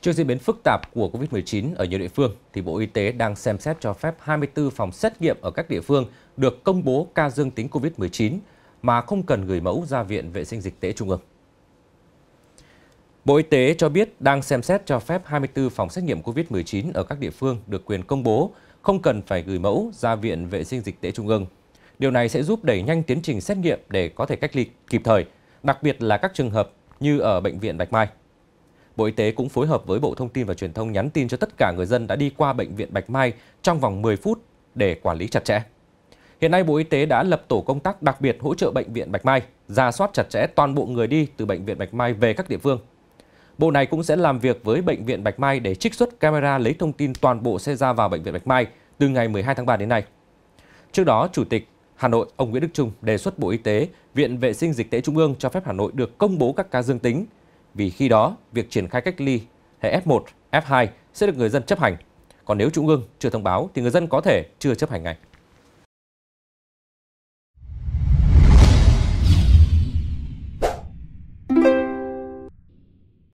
Trước diễn biến phức tạp của COVID-19 ở nhiều địa phương, thì Bộ Y tế đang xem xét cho phép 24 phòng xét nghiệm ở các địa phương được công bố ca dương tính COVID-19 mà không cần gửi mẫu ra Viện Vệ sinh Dịch tễ Trung ương. Bộ Y tế cho biết đang xem xét cho phép 24 phòng xét nghiệm COVID-19 ở các địa phương được quyền công bố, không cần phải gửi mẫu ra Viện Vệ sinh Dịch tễ Trung ương. Điều này sẽ giúp đẩy nhanh tiến trình xét nghiệm để có thể cách ly kịp thời, đặc biệt là các trường hợp như ở Bệnh viện Bạch Mai. Bộ Y tế cũng phối hợp với Bộ Thông tin và Truyền thông nhắn tin cho tất cả người dân đã đi qua bệnh viện Bạch Mai trong vòng 10 phút để quản lý chặt chẽ. Hiện nay Bộ Y tế đã lập tổ công tác đặc biệt hỗ trợ bệnh viện Bạch Mai, ra soát chặt chẽ toàn bộ người đi từ bệnh viện Bạch Mai về các địa phương. Bộ này cũng sẽ làm việc với bệnh viện Bạch Mai để trích xuất camera lấy thông tin toàn bộ xe ra vào bệnh viện Bạch Mai từ ngày 12 tháng 3 đến nay. Trước đó, Chủ tịch Hà Nội, ông Nguyễn Đức Trung đề xuất Bộ Y tế, Viện Vệ sinh Dịch tễ Trung ương cho phép Hà Nội được công bố các ca dương tính – vì khi đó việc triển khai cách ly hệ F1, F2 sẽ được người dân chấp hành. Còn nếu Trung ương chưa thông báo thì người dân có thể chưa chấp hành ngay.